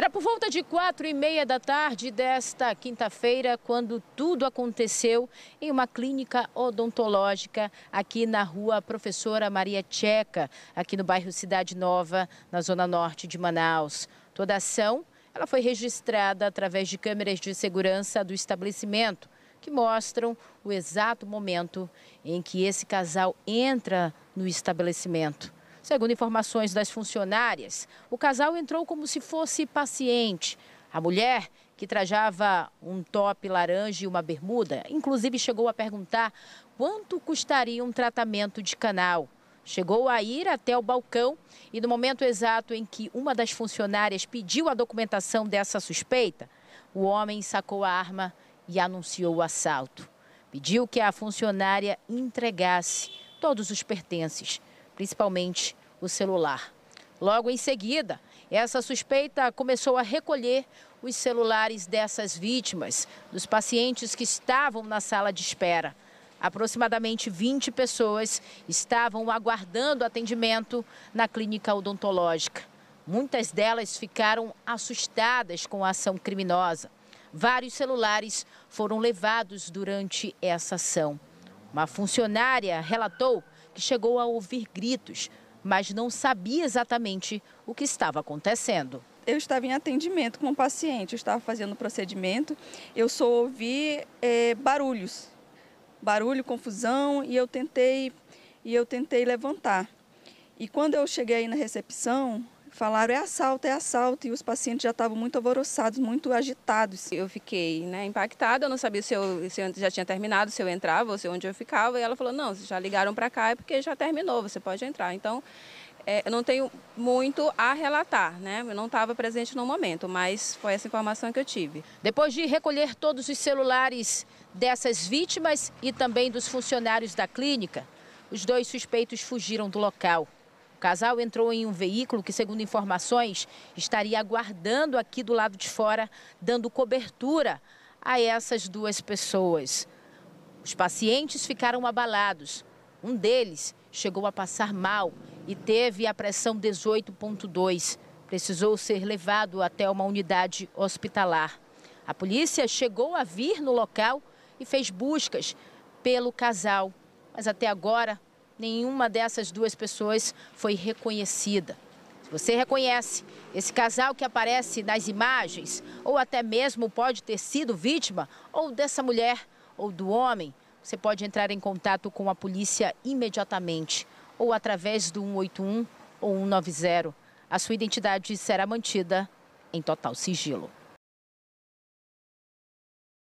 Era por volta de quatro e meia da tarde desta quinta-feira quando tudo aconteceu em uma clínica odontológica aqui na rua Professora Maria Tcheca, aqui no bairro Cidade Nova, na zona norte de Manaus. Toda a ação ela foi registrada através de câmeras de segurança do estabelecimento, que mostram o exato momento em que esse casal entra no estabelecimento. Segundo informações das funcionárias, o casal entrou como se fosse paciente. A mulher, que trajava um top laranja e uma bermuda, inclusive chegou a perguntar quanto custaria um tratamento de canal. Chegou a ir até o balcão e, no momento exato em que uma das funcionárias pediu a documentação dessa suspeita, o homem sacou a arma e anunciou o assalto. Pediu que a funcionária entregasse todos os pertences, principalmente o celular. Logo em seguida, essa suspeita começou a recolher os celulares dessas vítimas, dos pacientes que estavam na sala de espera. Aproximadamente 20 pessoas estavam aguardando atendimento na clínica odontológica. Muitas delas ficaram assustadas com a ação criminosa. Vários celulares foram levados durante essa ação. Uma funcionária relatou que chegou a ouvir gritos, mas não sabia exatamente o que estava acontecendo. Eu estava em atendimento com o um paciente, eu estava fazendo o um procedimento, eu só ouvi é, barulhos, barulho, confusão, e eu tentei e eu tentei levantar. E quando eu cheguei aí na recepção, falaram é assalto, é assalto, e os pacientes já estavam muito alvoroçados, muito agitados. Eu fiquei né, impactada, eu não sabia se eu, se eu já tinha terminado, se eu entrava ou se onde eu ficava, e ela falou, não, vocês já ligaram para cá, é porque já terminou, você pode entrar. Então, é, eu não tenho muito a relatar, né? Eu não estava presente no momento, mas foi essa informação que eu tive. Depois de recolher todos os celulares dessas vítimas e também dos funcionários da clínica, os dois suspeitos fugiram do local. O casal entrou em um veículo que, segundo informações, estaria aguardando aqui do lado de fora, dando cobertura a essas duas pessoas. Os pacientes ficaram abalados. Um deles chegou a passar mal e teve a pressão 18,2. Precisou ser levado até uma unidade hospitalar. A polícia chegou a vir no local e fez buscas pelo casal, mas até agora nenhuma dessas duas pessoas foi reconhecida. Se você reconhece esse casal que aparece nas imagens, ou até mesmo pode ter sido vítima ou dessa mulher ou do homem, você pode entrar em contato com a polícia imediatamente ou através do 181 ou 190. A sua identidade será mantida em total sigilo.